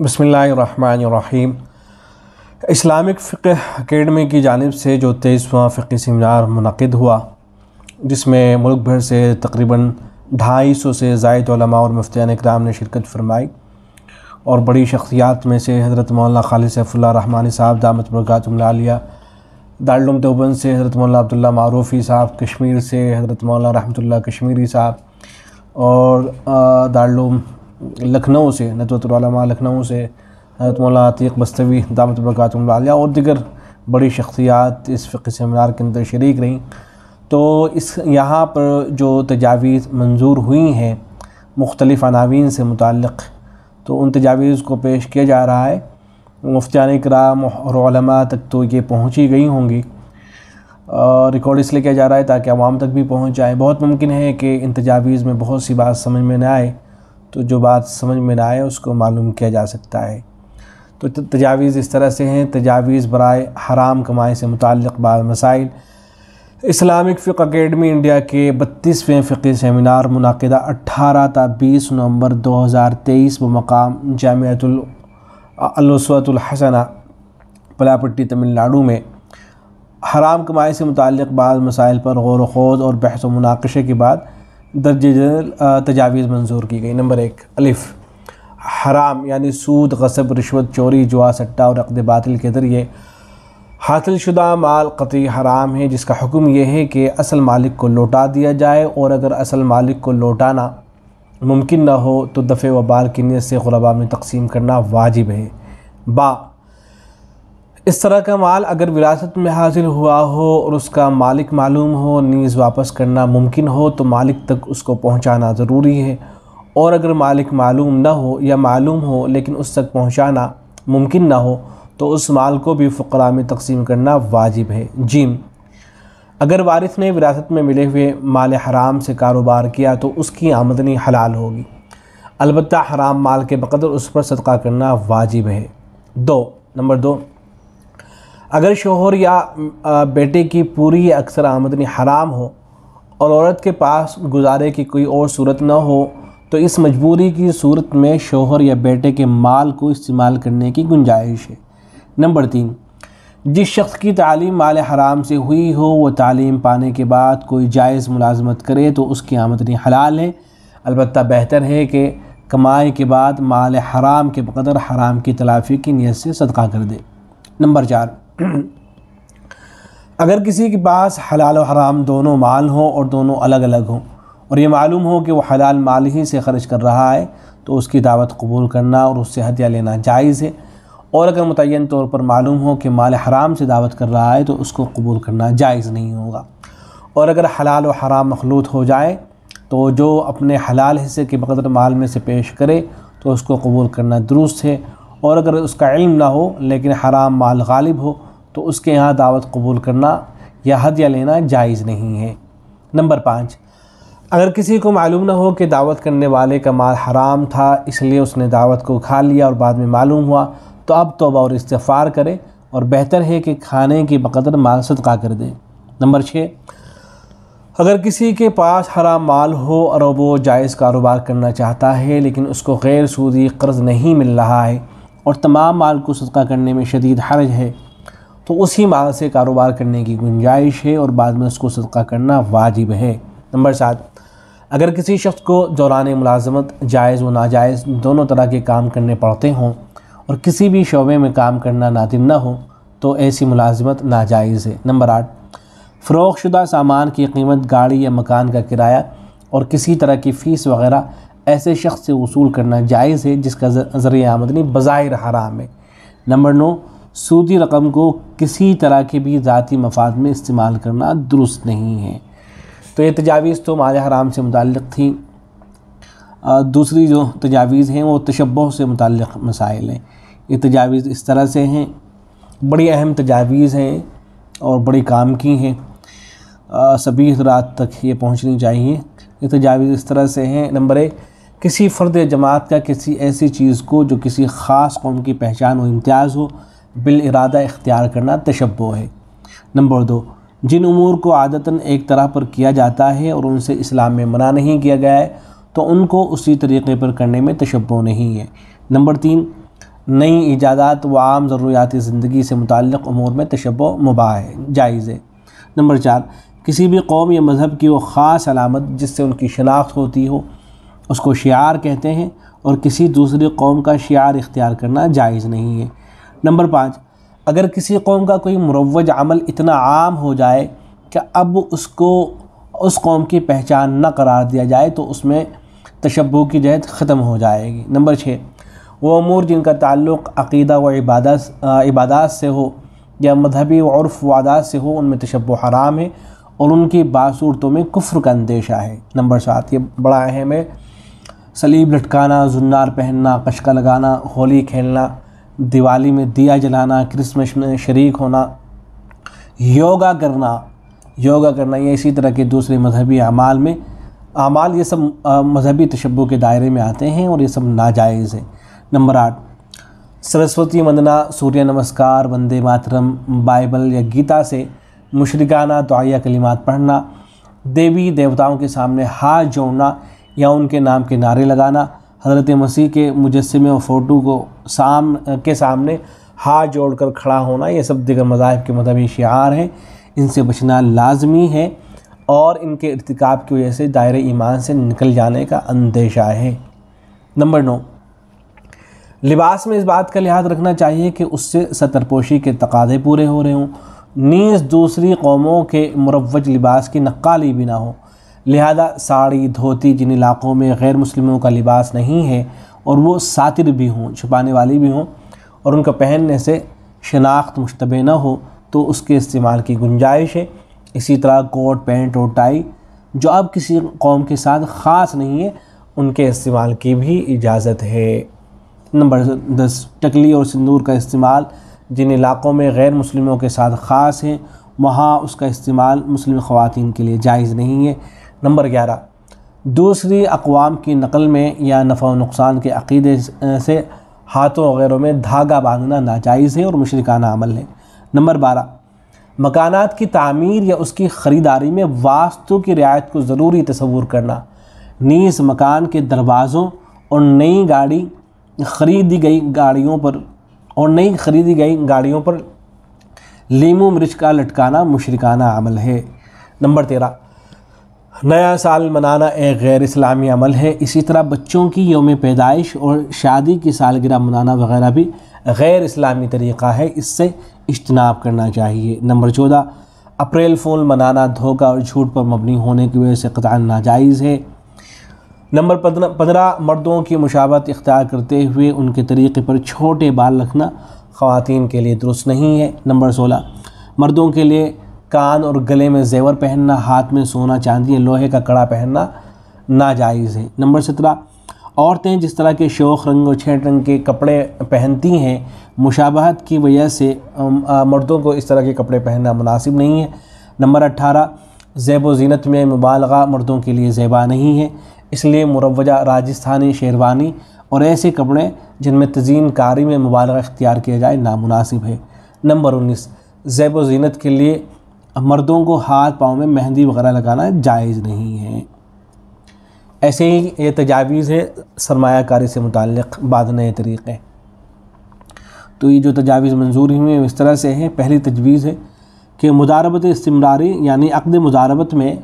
बसमीम Islamic फ़िक academy की जानब से जो तेईसवां फ़िकी सेमिनार मनद हुआ जिसमें मुल्क भर से तकरीबन ढाई सौ से जायदा और मुफ्तियान इकराम ने शिरकत फरमाई और बड़ी शख्सियात में से हज़रत मौलाना खालि सैफुल्ल रहमानी साहब दामत मिला दारुम तोबन से हज़रत मौलाना अब्दुल्ला मारूफ़ी साहब कश्मीर से हज़रत मौलाना रहमतुल्ला कश्मीरी साहब और दारुम लखनऊ से नजरतमा लखनऊ से हजरत मौला आतिक बस्तवी दामत बरकतमिया और दिगर बड़ी शख्सियात इस फ़िक सेमिनार के अंदर शरीक रहीं तो इस यहाँ पर जो तजावीज़ मंजूर हुई हैं मुख्तलिफ़ अनावीन से मुतक़ तो उन तजावीज़ को पेश किया जा रहा है मुफ्तान कराम और तक तो ये पहुँची गई होंगी रिकॉर्ड इसलिए किया जा रहा है ताकि आवाम तक भी पहुँच जाए बहुत मुमकिन है कि इन तजावीज़ में बहुत सी बात समझ में न आए तो जो बात समझ में ना आए उसको मालूम किया जा सकता है तो तजावीज़ इस तरह से हैं तजावीज़ बरए हराम कमाई से मुतल मसाइल इस्लामिक फ़िक अकेडमी इंडिया के बत्तीसवें फ़िक सेमिनार मुनदा अट्ठारह ता बीस नवंबर दो हज़ार तेईस व मकाम जामतुलसवतुलहसना पलापट्टी तमिलनाडु में हराम कमाई से मुतल बाद मसाइल पर गौर खोज और बहस व मुनाकशे के बाद दर्ज तजावीज़ मंजूर की गई नंबर एक अलिफ़ हराम यानी सूद गसब रिश्वत चोरी जुआ सट्टा और अकद बातिल के ज़रिए हासिल शुदा माल कतई हराम है जिसका हुक्म यह है कि असल मालिक को लौटा दिया जाए और अगर असल मालिक को लौटाना मुमकिन न हो तो दफ़े व बाल की नीयत से गुरबा में तकसीम करना वाजिब है बा इस तरह का माल अगर विरासत में हासिल हुआ हो और उसका मालिक मालूम हो नीज़ वापस करना मुमकिन हो तो मालिक तक उसको पहुंचाना ज़रूरी है और अगर मालिक मालूम ना हो या मालूम हो लेकिन उस तक पहुंचाना मुमकिन ना हो तो उस माल को भी फ़करा में तकसीम करना वाजिब है जिम अगर वारिस ने विरासत में मिले हुए माल हराम से कारोबार किया तो उसकी आमदनी हलाल होगी अलबत् हराम माल के बकदर उस पर सदका करना वाजिब है दो नंबर दो अगर शोहर या बेटे की पूरी अक्सर आमदनी हराम हो और औरत के पास गुजारे की कोई और सूरत न हो तो इस मजबूरी की सूरत में शोहर या बेटे के माल को इस्तेमाल करने की गुंजाइश है नंबर तीन जिस शख्स की तालीम माल हराम से हुई हो वह तालीम पाने के बाद कोई जायज़ मुलाजमत करे तो उसकी आमदनी हलाल है अलबत् बेहतर है कि कमाई के बाद माल हराम के बदर हराम की तलाफ़ी की नीयत से सदका कर दे नंबर चार अगर किसी के पास हलाल और हराम दोनों माल हों और दोनों अलग अलग हों और ये मालूम हो कि वो हलाल माल ही से खर्च कर रहा है तो उसकी दावत कबूल करना और उससे हदिया लेना जायज़ है और अगर मुतन तौर पर मालूम हो कि माल हराम से दावत कर रहा है तो उसको कबूल करना जायज़ नहीं होगा और अगर हलाल और हराम मखलूत हो जाए तो जो अपने हलाल हिस्से के बकदर माल में से पेश करे तो उसको कबूल करना दुरुस्त है और अगर उसका इल्म ना हो लेकिन हराम माल गालिब हो तो उसके यहाँ दावत कबूल करना या हदिया लेना जायज़ नहीं है नंबर पाँच अगर किसी को मालूम ना हो कि दावत करने वाले का माल हराम था इसलिए उसने दावत को खा लिया और बाद में मालूम हुआ तो अब तोबा और इस्तफ़ार करे और बेहतर है कि खाने की बकदर माल सदका कर दे नंबर छः अगर किसी के पास हराम माल हो और वो जायज़ कारोबार करना चाहता है लेकिन उसको गैर सूदी कर्ज़ नहीं मिल रहा है और तमाम माल को सदका करने में शदीद हर्ज है तो उसी माल से कारोबार करने की गुंजाइश है और बाद में उसको सदका करना वाजिब है नंबर सात अगर किसी शख्स को दौरान मुलाजमत जायज़ व नाजायज़ दोनों तरह के काम करने पड़ते हों और किसी भी शोबे में काम करना नादिन ना हो तो ऐसी मुलाजमत नाजायज़ है नंबर आठ शुदा सामान की कीमत गाड़ी या मकान का किराया और किसी तरह की फ़ीस वगैरह ऐसे शख्स से वसूल करना जायज़ है जिसका ज़रिए आमदनी बज़ाहिर हराम है नंबर नौ सूदी रकम को किसी तरह के भी ज़ाती मफाद में इस्तेमाल करना दुरुस्त नहीं है तो ये तजावीज़ तो माल हराम से मुतल थी दूसरी जो तजावीज़ हैं वो तशबों से मुतल मसाइल हैं ये तजावीज़ इस तरह से हैं बड़ी अहम तजावीज़ हैं और बड़े काम की हैं सभी रात तक ये पहुँचनी चाहिए ये तजावीज़ इस तरह से हैं नंबर एक किसी फ़र्द जमात का किसी ऐसी चीज़ को जो किसी ख़ास कौम की पहचान व इम्तियाज़ हो बिल इरादा इख्तियार करना तशब्बो है नंबर दो जिन उमूर को आदतन एक तरह पर किया जाता है और उनसे इस्लाम में मना नहीं किया गया है तो उनको उसी तरीके पर करने में तशब्बो नहीं है नंबर तीन नई ईजादात व आम ज़रूरियात ज़िंदगी से मुतक़ उमूर में तशब्बो मुबाह है जायज़ है नंबर चार किसी भी कौम या मज़हब की वो ख़ास अलामत जिससे उनकी शनाख्त होती हो उसको शार कहते हैं और किसी दूसरी कौम का शार इख्तियार करना जायज़ नहीं है नंबर पाँच अगर किसी कौम का कोई मुरवज अमल इतना आम हो जाए कि अब उसको उस कौम की पहचान न करार दिया जाए तो उसमें तशब की जहत ख़त्म हो जाएगी नंबर छः वो अमूर जिनका ताल्लुक़ अक़ीदा व इबादत इबादत से हो या मजहबी औरफ वादात से हो उनमें तशब हराम है और उनकी बासूरतों में कुफ्र का अंदेशा है नंबर सात ये बड़ा अहम है सलीब लटकाना जुन्नार पहनना कशका लगाना होली खेलना दिवाली में दिया जलाना क्रिसमस में शरीक होना योगा करना योगा करना ये इसी तरह के दूसरे मजहबी अमाल में अमाल ये सब मजहबी तशबों के दायरे में आते हैं और ये सब नाजायज़ हैं नंबर आठ सरस्वती वंदना सूर्य नमस्कार वंदे मातरम बाइबल या गीता से मुशरकाना दुआया कलिमात पढ़ना देवी देवताओं के सामने हाथ जोड़ना या उनके नाम के नारे लगाना हज़रत मसीह के मुजस्मे और फ़ोटो को साम के सामने हाथ जोड़ कर खड़ा होना ये सब दिगर मज़ाहब के मतबी शार हैं इनसे बचना लाजमी है और इनके इरतिकाब की वजह से दायरे ईमान से निकल जाने का अंदेशा है नंबर नौ लिबास में इस बात का लिहाज रखना चाहिए कि उससे सतरपोशी के तकादे पूरे हो रहे हों नीज़ दूसरी कौमों के मुरवज लिबास की नक्काली भी ना हो लिहाजा साड़ी धोती जिन इलाक़ों में गैर मुस्लिमों का लिबास नहीं है और वो सातिर भी हों छुपाने वाली भी हों और उनका पहनने से शनाख्त मुशतबे न हो तो उसके इस्तेमाल की गुंजाइश है इसी तरह कोट पैंट और टाई जो अब किसी कौम के साथ ख़ास नहीं है उनके इस्तेमाल की भी इजाज़त है नंबर दस टकली और सिंदूर का इस्तेमाल जिन इलाक़ों में गैर मुस्लिमों के साथ ख़ास हैं वहाँ उसका इस्तेमाल मुस्लिम ख़वान के लिए जायज़ नहीं है नंबर ग्यारह दूसरी अकवाम की नकल में या नफ़ा नुकसान के अकीदे से हाथों वगैरह में धागा बांधना नाजायज़ है और मुशरकाना अमल है नंबर बारह मकानात की तमीर या उसकी ख़रीदारी में वास्तु की रियायत को ज़रूरी तस्वूर करना नीस मकान के दरवाज़ों और नई गाड़ी ख़रीदी गई गाड़ियों पर और नई ख़रीदी गई गाड़ियों पर लीमू मिर्च का लटकाना मुशरकाना अमल है नंबर तेरह नया साल मनाना एक गैर इस्लामी अमल है इसी तरह बच्चों की योम पैदाइश और शादी की सालगिरह मनाना वगैरह भी गैर इस्लामी तरीक़ा है इससे इजतनाब करना चाहिए नंबर चौदह अप्रैल फूल मनाना धोखा और झूठ पर मबनी होने की वजह से कतान नाजायज़ है नंबर पंद्रह मर्दों की मुशावत इख्तियार करते हुए उनके तरीक़े पर छोटे बाल रखना ख़वातीन के लिए दुरुस्त नहीं है नंबर सोलह मर्दों के लिए कान और गले में जेवर पहनना हाथ में सोना चांदी या लोहे का कड़ा पहनना नाजायज़ है नंबर सत्रह औरतें जिस तरह के शोख रंग और छेट रंग के कपड़े पहनती हैं मुशाबहत की वजह से मर्दों को इस तरह के कपड़े पहनना मुनासिब नहीं है नंबर अट्ठारह जेब व जीनत में मुबालगा मर्दों के लिए जेबा नहीं है इसलिए मुरवजा राजस्थानी शेरवानी और ऐसे कपड़े जिनमें तजीन कारी में मुबालगा इख्तियार किया जाए नामुनासिब है नंबर उन्नीस जैब व जीनत के लिए मर्दों को हाथ पाँव में मेहंदी वगैरह लगाना जायज़ नहीं है ऐसे ही ये तजावीज़ है सरमाकारी से मुतक़ बाद नए तरीक़े तो ये जो तजावीज़ मंजूर हुई हैं इस तरह से हैं पहली तजवीज़ है कि मुदारबत इसमरारी यानी अकद मुदारबत में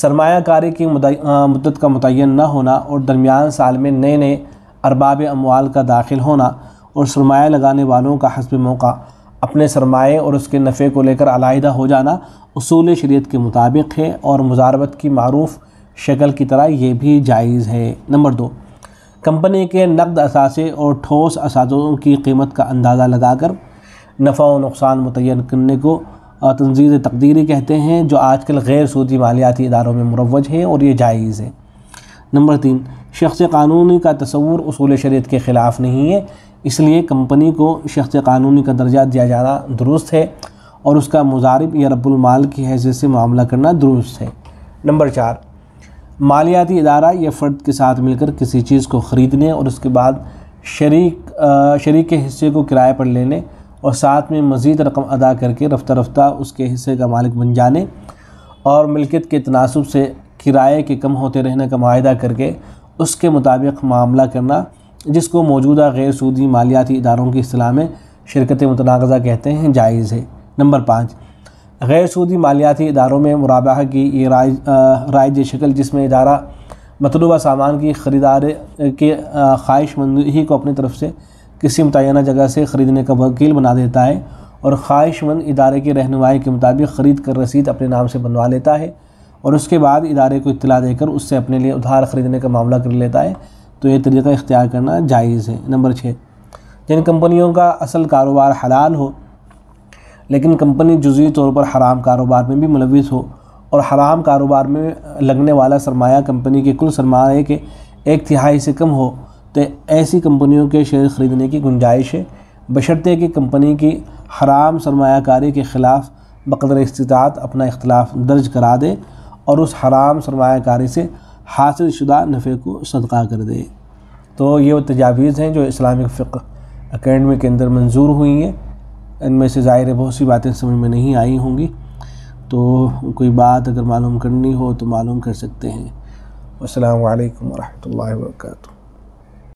सरमाकारी की मदत का मुतन न होना और दरमियान साल में नए नए अरबाब अमवाल का दाखिल होना और सरमाया लगाने वालों का हसब मौका अपने सरमाए और उसके नफ़े को लेकर अलादा हो जाना असूल शरीत के मुताबिक है और मुजारबत की मरूफ़ शक्ल की तरह ये भी जायज़ है नंबर दो कंपनी के नकद असासे और ठोस असाजों की कीमत का अंदाज़ा लगाकर नफ़ा और नुकसान मुतन करने को तंजीज तकदीरी कहते हैं जो आजकल गैर सूदी मालियाती इदारों में मुरवज है और ये जायज़ है नंबर तीन शख्स कानूनी का तस्वूर असूल शरीत के ख़िलाफ़ नहीं है इसलिए कंपनी को शख्स कानूनी का दर्जा दिया जाना दुरुस्त है और उसका मुजारब या रबुलमाल की हैसियत से मामला करना दुरुस्त है नंबर चार मालियाती इदारा या फ़र्द के साथ मिलकर किसी चीज़ को ख़रीदने और उसके बाद शरीक शरीक के हिस्से को किराए पर लेने और साथ में मज़ीद रकम अदा करके रफ्तार रफ्तार उसके हिस्से का मालिक बन जाने और मिलकियत के तनासब से किराए के कम होते रहने का माहा करके उसके मुताबिक मामला करना जिसको मौजूदा गैर सूदी मालियाती इदारों की असलाह में शिरकत मतनाज़ा कहते हैं जायज़ है नंबर पाँच गैर सूदी मालियाती इदारों में मुराबा की ये राय रायज शक्ल जिसमें इदारा मतलूबा सामान की ख़रीदार के ख्वाहिशमंद ही को अपनी तरफ से किसी मुतना जगह से ख़रीदने का वकील बना देता है और ख्वाहिशमंद इदारे की रहनमाई के मुताबिक ख़रीद कर रसीद अपने नाम से बनवा लेता है और उसके बाद इदारे को इतला देकर उससे अपने लिए उधार ख़रीदने का मामला कर लेता है तो ये तरीका इख्तियार करना जायज़ है नंबर छः जिन कंपनियों का असल कारोबार हलाल हो लेकिन कंपनी जुजी तौर पर हराम कारोबार में भी मुलविस हो और हराम कारोबार में लगने वाला सरमाया कंपनी के कुल सरमाए के एक तिहाई से कम हो तो ऐसी कंपनियों के शेयर ख़रीदने की गुंजाइश है बशर्ते कि कंपनी की हराम सरमाकारी के ख़िलाफ़ बकदर इस्तात अपना इख्तलाफ दर्ज करा दे और उस हराम सरमाकारी से हासिल शुदा नफ़े को सदका कर दे तो ये वो तजावीज़ हैं जो इस्लामिक फ़िक अकेडमी के अंदर मंजूर हुई हैं इनमें से ज़ाहिर बहुत सी बातें समझ में नहीं आई होंगी तो कोई बात अगर मालूम करनी हो तो मालूम कर सकते हैं असलकम वरह वर्का